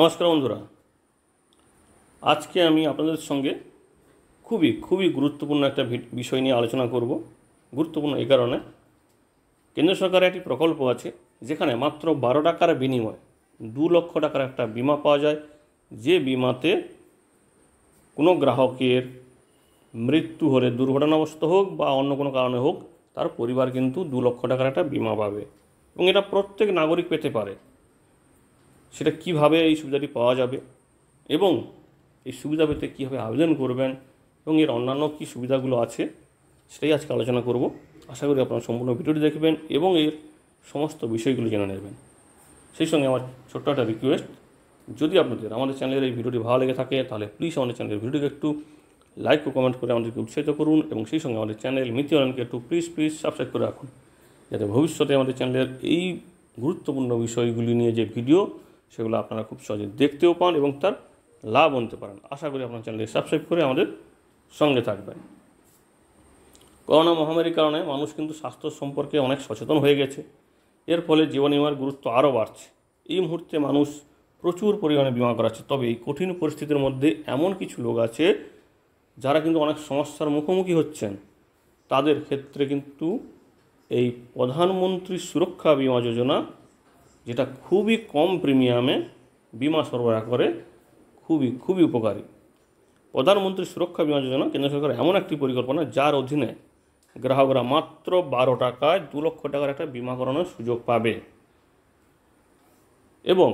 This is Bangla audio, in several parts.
নমস্কার বন্ধুরা আজকে আমি আপনাদের সঙ্গে খুবই খুবই গুরুত্বপূর্ণ একটা বিষয় নিয়ে আলোচনা করব গুরুত্বপূর্ণ এই কারণে কেন্দ্র সরকারের একটি প্রকল্প আছে যেখানে মাত্র বারো টাকার বিনিময়ে দু লক্ষ টাকার একটা বিমা পাওয়া যায় যে বিমাতে কোনো গ্রাহকের মৃত্যু হলে দুর্ঘটনাগ্রস্ত হোক বা অন্য কোনো কারণে হোক তার পরিবার কিন্তু দু লক্ষ টাকার একটা বিমা পাবে এবং এটা প্রত্যেক নাগরিক পেতে পারে সেটা কিভাবে এই সুবিধাটি পাওয়া যাবে এবং এই সুবিধা পেতে কীভাবে আবেদন করবেন এবং এর অন্যান্য কী সুবিধাগুলো আছে সেটাই আজকে আলোচনা করব আশা করি আপনারা সম্পূর্ণ ভিডিওটি দেখবেন এবং এর সমস্ত বিষয়গুলো জেনে নেবেন সেই সঙ্গে আমার ছোট্ট একটা রিকোয়েস্ট যদি আপনাদের আমাদের চ্যানেলের এই ভিডিওটি ভালো লেগে থাকে তাহলে প্লিজ আমাদের চ্যানেলের ভিডিওটিকে একটু লাইক ও কমেন্ট করে আমাদেরকে উৎসাহিত করুন এবং সেই সঙ্গে আমাদের চ্যানেল মিতি অনলাইনকে একটু প্লিজ প্লিজ সাবস্ক্রাইব করে রাখুন যাতে ভবিষ্যতে আমাদের চ্যানেলের এই গুরুত্বপূর্ণ বিষয়গুলি নিয়ে যে ভিডিও সেগুলো আপনারা খুব সহজে দেখতেও পান এবং তার লাভ আনতে পারেন আশা করি আপনার চ্যানেলে সাবস্ক্রাইব করে আমাদের সঙ্গে থাকবেন করোনা মহামারীর কারণে মানুষ কিন্তু স্বাস্থ্য সম্পর্কে অনেক সচেতন হয়ে গেছে এর ফলে জীবন বিমার গুরুত্ব আরও বাড়ছে এই মুহূর্তে মানুষ প্রচুর পরিমাণে বিমা করাচ্ছে তবে এই কঠিন পরিস্থিতির মধ্যে এমন কিছু লোক আছে যারা কিন্তু অনেক সমস্যার মুখোমুখি হচ্ছেন তাদের ক্ষেত্রে কিন্তু এই প্রধানমন্ত্রী সুরক্ষা বিমা যোজনা যেটা খুবই কম প্রিমিয়ামে বিমা সরবরাহ করে খুবই খুবই উপকারী প্রধানমন্ত্রী সুরক্ষা বিমা যোজনা কেন্দ্র সরকার এমন একটি পরিকল্পনা যার অধীনে গ্রাহকরা মাত্র বারো টাকায় দু লক্ষ টাকার একটা বিমা করানোর সুযোগ পাবে এবং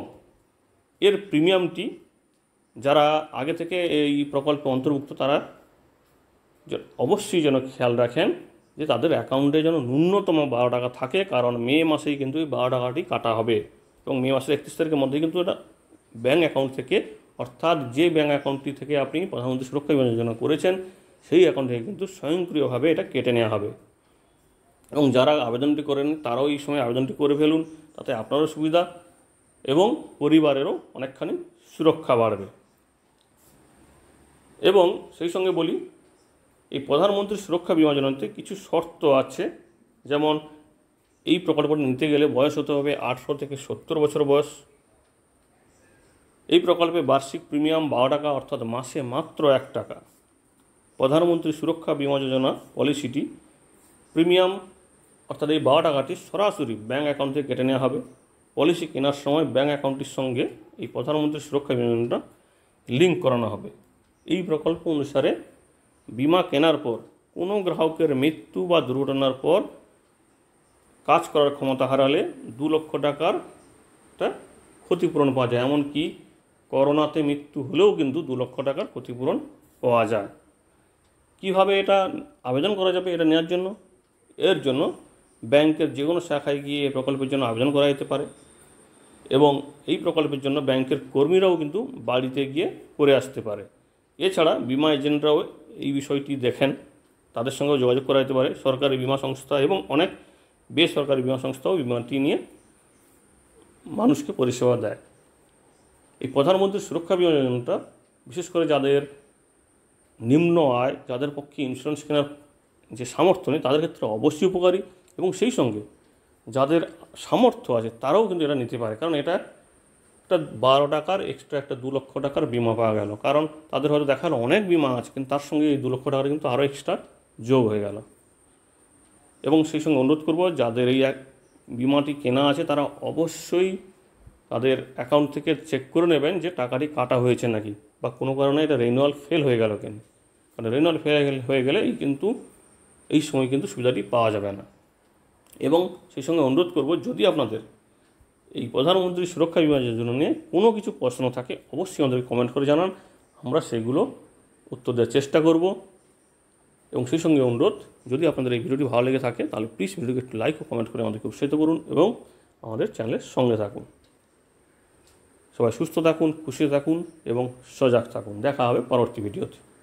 এর প্রিমিয়ামটি যারা আগে থেকে এই প্রকল্পে অন্তর্ভুক্ত তারা অবশ্যই যেন খেয়াল রাখেন যে তাদের অ্যাকাউন্টে যেন ন্যূনতম বারো টাকা থাকে কারণ মে মাসেই কিন্তু এই বারো টাকাটি কাটা হবে এবং মে মাসের একত্রিশ তারিখের মধ্যে কিন্তু এটা ব্যাঙ্ক অ্যাকাউন্ট থেকে অর্থাৎ যে ব্যাঙ্ক অ্যাকাউন্টটি থেকে আপনি প্রধানমন্ত্রী সুরক্ষা বিমা যোজনা করেছেন সেই অ্যাকাউন্ট থেকে কিন্তু স্বয়ংক্রিয়ভাবে এটা কেটে নেওয়া হবে এবং যারা আবেদনটি করেন তারাও এই সময় আবেদনটি করে ফেলুন তাতে আপনারও সুবিধা এবং পরিবারেরও অনেকখানি সুরক্ষা বাড়বে এবং সেই সঙ্গে বলি এই প্রধানমন্ত্রী সুরক্ষা বিমা যোজনাতে কিছু শর্ত আছে যেমন এই প্রকল্পটি নিতে গেলে বয়স হতে হবে আটশো থেকে সত্তর বছর বয়স এই প্রকল্পে বার্ষিক প্রিমিয়াম বারো টাকা অর্থাৎ মাসে মাত্র এক টাকা প্রধানমন্ত্রী সুরক্ষা বিমা যোজনা পলিসিটি প্রিমিয়াম অর্থাৎ এই বারো টাকাটি সরাসরি ব্যাঙ্ক অ্যাকাউন্ট থেকে কেটে নেওয়া হবে পলিসি কেনার সময় ব্যাঙ্ক অ্যাকাউন্টটির সঙ্গে এই প্রধানমন্ত্রী সুরক্ষা বিমা যোজনাটা লিঙ্ক করানো হবে এই প্রকল্প অনুসারে বিমা কেনার পর কোনো গ্রাহকের মৃত্যু বা দুর্ঘটনার পর কাজ করার ক্ষমতা হারালে দু লক্ষ টাকার একটা ক্ষতিপূরণ পাওয়া যায় এমনকি করোনাতে মৃত্যু হলেও কিন্তু দু লক্ষ টাকার ক্ষতিপূরণ পাওয়া যায় কিভাবে এটা আবেদন করা যাবে এটা নেওয়ার জন্য এর জন্য ব্যাংকের যে কোনো শাখায় গিয়ে এই প্রকল্পের জন্য আবেদন করা যেতে পারে এবং এই প্রকল্পের জন্য ব্যাংকের কর্মীরাও কিন্তু বাড়িতে গিয়ে করে আসতে পারে এছাড়া বিমা এজেন্টরাও এই বিষয়টি দেখেন তাদের সঙ্গে যোগাযোগ করা যেতে পারে সরকারি বিমা সংস্থা এবং অনেক বেসরকারি বিমা সংস্থাও বিমাটি নিয়ে মানুষকে পরিষেবা দেয় এই প্রধানমন্ত্রীর সুরক্ষা বিমা যোজনাটা বিশেষ করে যাদের নিম্ন আয় যাদের পক্ষে ইন্স্যুরেন্স কেনার যে সামর্থ্য নেই তাদের ক্ষেত্রে অবশ্যই উপকারী এবং সেই সঙ্গে যাদের সামর্থ্য আছে তারাও কিন্তু এটা নিতে পারে কারণ এটা একটা বারো টাকার এক্সট্রা একটা দু লক্ষ টাকার বিমা পাওয়া গেল কারণ তাদের হয়তো দেখালো অনেক বিমা আছে কিন্তু তার সঙ্গে এই দু লক্ষ টাকার কিন্তু আরও এক্সট্রা যোগ হয়ে গেল এবং সেই সঙ্গে অনুরোধ করব যাদের এই বিমাটি কেনা আছে তারা অবশ্যই তাদের অ্যাকাউন্ট থেকে চেক করে নেবেন যে টাকাটি কাটা হয়েছে নাকি বা কোনো কারণে এটা রেনুয়াল ফেল হয়ে গেল কেন কারণ রেনুয়াল ফেল হয়ে গেলে এই কিন্তু এই সময় কিন্তু সুবিধাটি পাওয়া যাবে না এবং সেই সঙ্গে অনুরোধ করব যদি আপনাদের এই প্রধানমন্ত্রী সুরক্ষা বিমা যোজনা নিয়ে কোনো কিছু প্রশ্ন থাকে অবশ্যই আমাদেরকে কমেন্ট করে জানান আমরা সেগুলো উত্তর দেওয়ার চেষ্টা করব এবং সেই সঙ্গে অনুরোধ যদি আপনাদের এই ভিডিওটি ভালো লেগে থাকে তাহলে প্লিজ ভিডিওকে একটু লাইক ও কমেন্ট করে আমাদেরকে উৎসাহিত করুন এবং আমাদের চ্যানেলের সঙ্গে থাকুন সবাই সুস্থ থাকুন খুশি থাকুন এবং সজাগ থাকুন দেখা হবে পরবর্তী ভিডিওতে